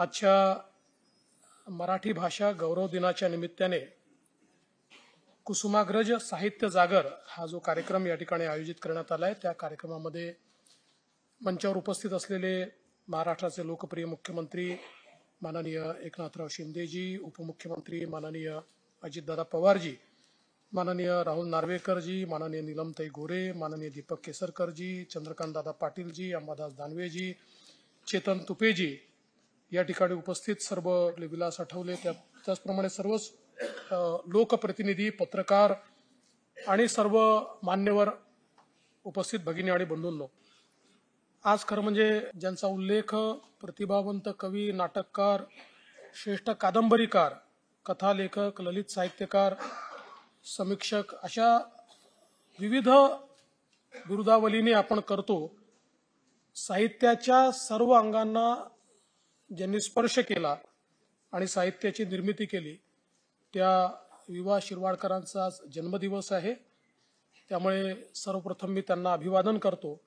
आजच्या मराठी भाषा गौरव दिनाच्या निमित्ताने कुसुमाग्रज साहित्य जागर हा जो कार्यक्रम या ठिकाणी आयोजित करण्यात आला आहे त्या कार्यक्रमामध्ये मंचावर उपस्थित असलेले महाराष्ट्राचे लोकप्रिय मुख्यमंत्री माननीय एकनाथराव शिंदेजी उपमुख्यमंत्री माननीय अजितदादा पवारजी माननीय राहुल नार्वेकरजी माननीय नीलमताई गोरे माननीय दीपक केसरकरजी चंद्रकांतदादा पाटीलजी अंबादास दानवेजी चेतन तुपेजी या ठिकाणी उपस्थित सर्व विलास आठवले त्या त्याचप्रमाणे सर्वच लोकप्रतिनिधी पत्रकार आणि सर्व मान्यवर उपस्थित भगिनी आणि बंधूंनो आज खरं म्हणजे ज्यांचा उल्लेख प्रतिभावंत कवी नाटककार श्रेष्ठ कादंबरीकार कथालेखक ललित साहित्यकार समीक्षक अशा विविध बिरुदावलीने आपण करतो साहित्याच्या सर्व अंगांना ज्यांनी स्पर्श केला आणि साहित्याची निर्मिती केली त्या विवा शिरवाडकरांचा जन्मदिवस आहे त्यामुळे सर्वप्रथम मी त्यांना अभिवादन करतो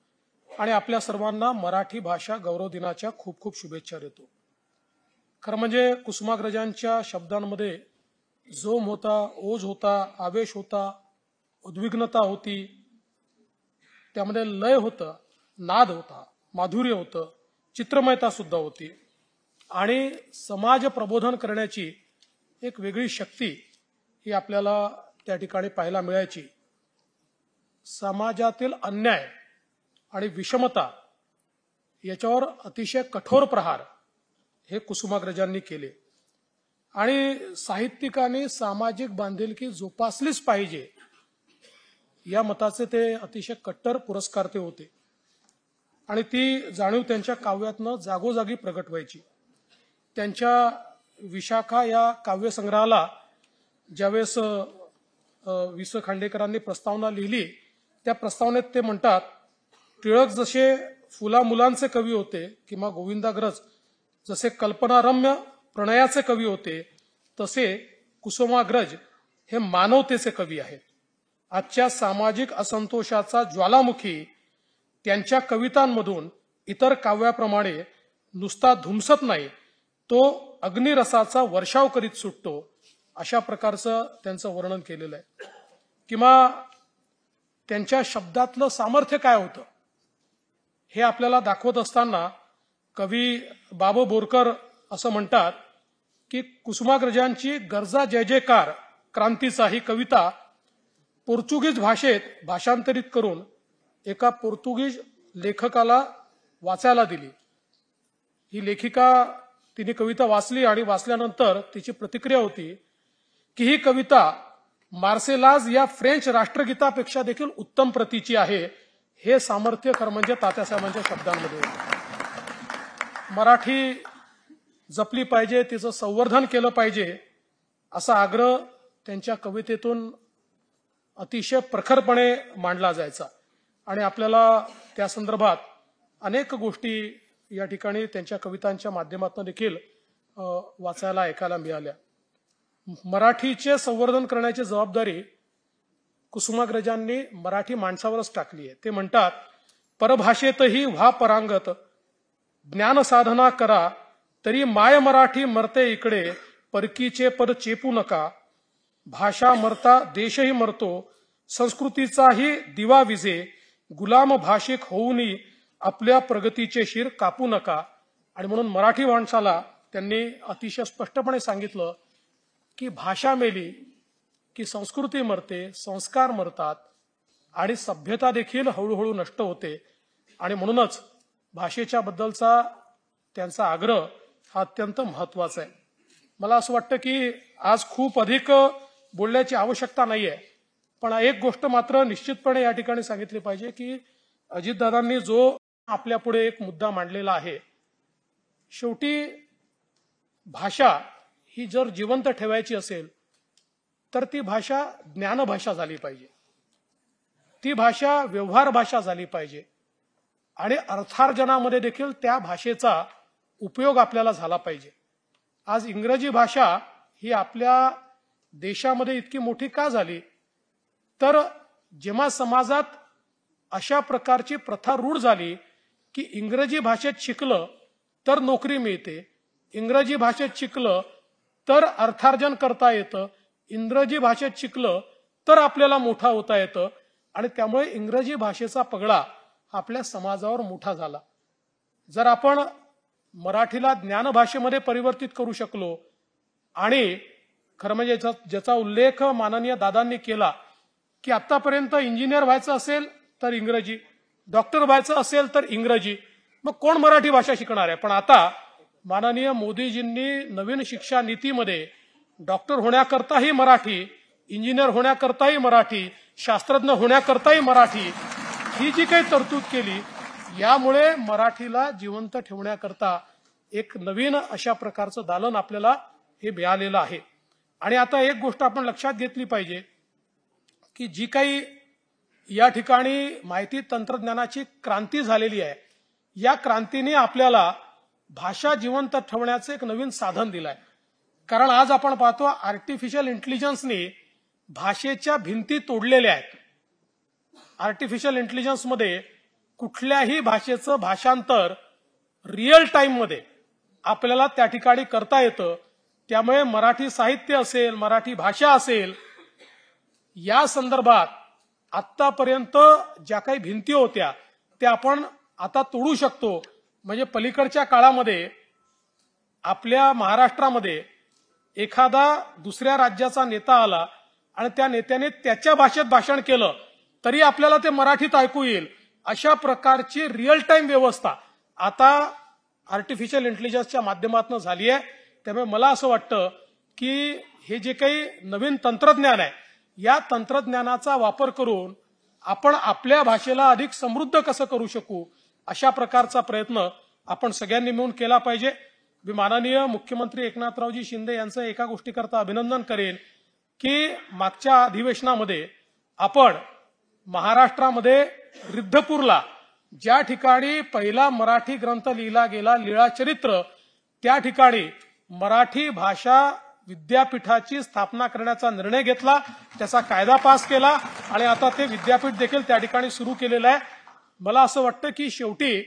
आणि आपल्या सर्वांना मराठी भाषा गौरव दिनाच्या खूप खूप शुभेच्छा देतो खरं म्हणजे कुसुमाग्रजांच्या शब्दांमध्ये जोम होता ओझ होता आवेश होता उद्विग्नता होती त्यामध्ये लय होतं नाद होता माधुर्य होतं चित्रमयता सुद्धा होती आणि समाज प्रबोधन करण्याची एक वेगळी शक्ती ही आपल्याला त्या ठिकाणी पाहायला मिळायची समाजातील अन्याय आणि विषमता याच्यावर अतिशय कठोर प्रहार हे कुसुमाग्रजांनी केले आणि साहित्यिकांनी सामाजिक बांधिलकी जोपासलीच पाहिजे या मताचे ते अतिशय कट्टर पुरस्कारते होते आणि ती जाणीव त्यांच्या काव्यातनं जागोजागी प्रगट व्हायची त्यांच्या विशाखा या काव्यसंग्रहाला ज्यावेळेस वि स खांडेकरांनी प्रस्तावना लिहिली त्या प्रस्तावनेत ते म्हणतात टिळक जसे फुला मुलांचे कवी होते किंवा गोविंदाग्रज जसे कल्पनारम्य प्रणयाचे कवी होते तसे कुसुमाग्रज हे मानवतेचे कवी आहेत आजच्या सामाजिक असंतोषाचा ज्वालामुखी त्यांच्या कवितांमधून इतर काव्याप्रमाणे नुसता धुमसत नाही तो अग्निरसाचा वर्षाव करीत सुटतो अशा प्रकारचं त्यांचं वर्णन केलेलं आहे किंवा त्यांच्या शब्दातलं सामर्थ्य काय होतं हे आपल्याला दाखवत असताना कवी बाबो बोरकर असं म्हणतात की कुसुमाग्रजांची गरजा जय जयकार क्रांतीचा ही कविता पोर्तुगीज भाषेत भाषांतरित करून एका पोर्तुगीज लेखकाला वाचायला दिली ही लेखिका तिने कविता वाचली आणि वाचल्यानंतर तिची प्रतिक्रिया होती की ही कविता मार्सेलाज या फ्रेंच राष्ट्रगीतापेक्षा देखील उत्तम प्रतीची आहे हे सामर्थ्य म्हणजे तात्यासाहेबांच्या शब्दांमध्ये मराठी जपली पाहिजे तिचं संवर्धन केलं पाहिजे असा आग्रह त्यांच्या कवितेतून अतिशय प्रखरपणे मांडला जायचा आणि आपल्याला त्या संदर्भात अनेक गोष्टी या ठिकाणी त्यांच्या कवितांच्या माध्यमातून देखील वाचायला ऐकायला मिळाल्या मराठीचे संवर्धन करण्याची जबाबदारी कुसुमाग्रजांनी मराठी माणसावरच टाकली आहे ते म्हणतात परभाषेतही व्हा परांगत ज्ञान साधना करा तरी माय मराठी मरते इकडे परकीचे पर चेपू नका भाषा मरता देशही मरतो संस्कृतीचाही दिवा विजे गुलाम भाषिक होऊनही आपल्या प्रगतीचे शिर कापू नका आणि म्हणून मराठी माणसाला त्यांनी अतिशय स्पष्टपणे सांगितलं की भाषा मेली की संस्कृती मरते संस्कार मरतात आणि सभ्यता देखील हळूहळू नष्ट होते आणि म्हणूनच भाषेच्या बद्दलचा त्यांचा आग्रह हा अत्यंत महत्वाचा आहे मला असं वाटतं की आज खूप अधिक बोलण्याची आवश्यकता नाहीये पण एक गोष्ट मात्र निश्चितपणे या ठिकाणी सांगितली पाहिजे की अजितदादांनी जो आपल्यापुढे एक मुद्दा मांडलेला आहे शेवटी भाषा ही जर जिवंत ठेवायची असेल तर ती भाषा ज्ञानभाषा झाली पाहिजे ती भाषा व्यवहार भाषा झाली पाहिजे आणि अर्थार्जनामध्ये देखील त्या भाषेचा उपयोग आपल्याला झाला पाहिजे आज इंग्रजी भाषा ही आपल्या देशामध्ये इतकी मोठी का झाली तर जेव्हा समाजात अशा प्रकारची प्रथा रूढ झाली की इंग्रजी भाषेत शिकलं तर नोकरी मिळते इंग्रजी भाषेत शिकलं तर अर्थार्जन करता येतं इंग्रजी भाषेत शिकलं तर आपल्याला मोठा होता येतं आणि त्यामुळे इंग्रजी भाषेचा पगडा आपल्या समाजावर मोठा झाला जर आपण मराठीला ज्ञानभाषेमध्ये परिवर्तित करू शकलो आणि खरं म्हणजे ज्याचा उल्लेख माननीय दादांनी केला की आतापर्यंत इंजिनियर व्हायचं असेल तर इंग्रजी डॉक्टर व्हायचं असेल तर इंग्रजी मग कोण मराठी भाषा शिकणार आहे पण आता माननीय मोदीजींनी नवीन शिक्षा नीतीमध्ये डॉक्टर होण्याकरताही मराठी इंजिनियर होण्याकरताही मराठी शास्त्रज्ञ होण्याकरताही मराठी ही जी काही तरतूद केली यामुळे मराठीला जिवंत ठेवण्याकरता एक नवीन अशा प्रकारचं दालन आपल्याला हे मिळालेलं आहे आणि आता एक गोष्ट आपण लक्षात घेतली पाहिजे की जी काही या ठिकाणी माहिती तंत्रज्ञानाची क्रांती झालेली आहे या क्रांतीने आपल्याला भाषा जिवंत ठेवण्याचं एक नवीन साधन दिलं आहे कारण आज आपण पाहतो आर्टिफिशियल इंटेलिजन्सनी भाषेच्या भिंती तोडलेल्या आहेत आर्टिफिशियल इंटेलिजन्समध्ये कुठल्याही भाषेचं भाषांतर रिअल टाईममध्ये आपल्याला त्या ठिकाणी करता येतं त्यामुळे मराठी साहित्य असेल मराठी भाषा असेल या संदर्भात आत्तापर्यंत ज्या काही भिंती होत्या त्या आपण आता तोडू शकतो म्हणजे पलीकडच्या काळामध्ये आपल्या महाराष्ट्रामध्ये एखादा दुसऱ्या राज्याचा नेता आला आणि त्या नेत्याने त्याच्या भाषेत भाषण केलं तरी आपल्याला ते मराठीत ऐकू येईल अशा प्रकारची रिअल टाइम व्यवस्था आता आर्टिफिशियल इंटेलिजन्सच्या माध्यमातून झाली आहे त्यामुळे मला असं वाटतं की हे जे काही नवीन तंत्रज्ञान आहे या तंत्रज्ञानाचा वापर करून आपण आपल्या भाषेला अधिक समृद्ध कसं करू शकू अशा प्रकारचा प्रयत्न आपण सगळ्यांनी मिळून केला पाहिजे मी माननीय मुख्यमंत्री एकनाथरावजी शिंदे यांचं एका गोष्टीकरता अभिनंदन करेन की मागच्या अधिवेशनामध्ये आपण महाराष्ट्रामध्ये रिद्धपूरला ज्या ठिकाणी पहिला मराठी ग्रंथ लिहिला गेला लीळा चरित्र त्या ठिकाणी मराठी भाषा विद्यापीठाची स्थापना करण्याचा निर्णय घेतला त्याचा कायदा पास केला आणि आता ते विद्यापीठ देखील त्या ठिकाणी सुरू केलेलं आहे मला असं वाटतं की शेवटी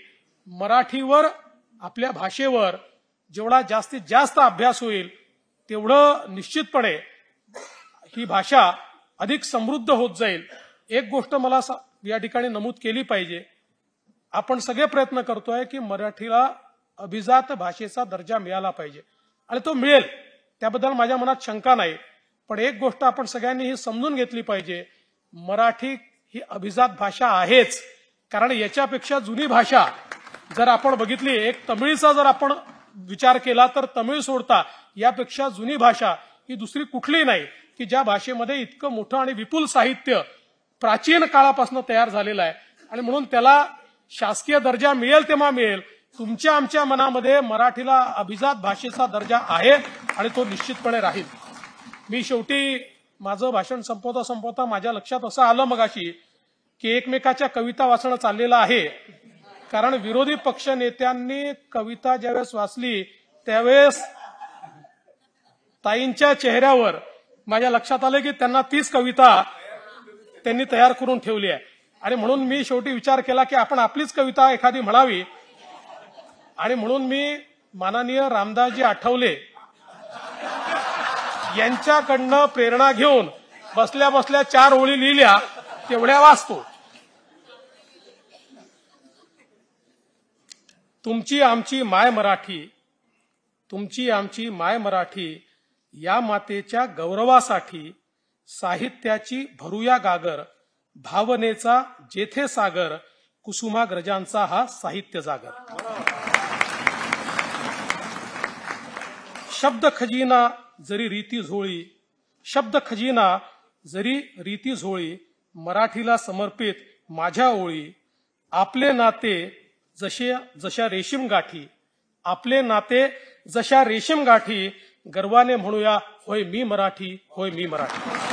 मराठीवर आपल्या भाषेवर जेवढा जास्तीत जास्त अभ्यास होईल तेवढं निश्चितपणे ही भाषा अधिक समृद्ध होत जाईल एक गोष्ट मला या ठिकाणी नमूद केली पाहिजे आपण सगळे प्रयत्न करतोय की मराठीला अभिजात भाषेचा दर्जा मिळाला पाहिजे आणि तो मिळेल त्याबद्दल माझ्या मनात शंका नाही पण एक गोष्ट आपण सगळ्यांनी ही समजून घेतली पाहिजे मराठी ही अभिजात भाषा आहेच कारण याच्यापेक्षा जुनी भाषा जर आपण बघितली एक तमिळचा जर आपण विचार केला तर तमिळ सोडता यापेक्षा जुनी भाषा ही दुसरी कुठली नाही की ज्या भाषेमध्ये इतकं मोठं आणि विपुल साहित्य प्राचीन काळापासून तयार झालेलं आहे आणि म्हणून त्याला शासकीय दर्जा मिळेल तेव्हा मिळेल तुमच्या आमच्या मनामध्ये मराठीला अभिजात भाषेचा दर्जा आहे आणि तो निश्चितपणे राहील मी शेवटी माझं भाषण संपवता संपवता माझ्या लक्षात असं आलं मगाशी की एकमेकाच्या कविता वाचणं चाललेलं आहे कारण विरोधी पक्ष नेत्यांनी कविता ज्यावेळेस वाचली त्यावेळेस ताईंच्या चेहऱ्यावर माझ्या लक्षात आलं की त्यांना तीच कविता त्यांनी तयार करून ठेवली आहे आणि म्हणून मी शेवटी विचार केला की आपण आपलीच कविता एखादी म्हणावी आणि म्हणून मी माननीय रामदासजी आठवले यांच्याकडनं प्रेरणा घेऊन बसल्या बसल्या चार ओळी लिहिल्या तेवढ्या वाचतो तुमची आमची माय मराठी तुमची आमची माय मराठी या मातेच्या गौरवासाठी साहित्याची भरुया गागर भावनेचा जेथे सागर कुसुमाग्रजांचा हा साहित्य जागर शब्द खजिना जरी रीती झोळी शब्द खजिना जरी रीती झोळी मराठीला समर्पित माझ्या ओळी आपले नाते जसे जशा रेशीम गाठी आपले नाते जशा रेशीम गाठी गर्वाने म्हणूया होय मी मराठी होय मी मराठी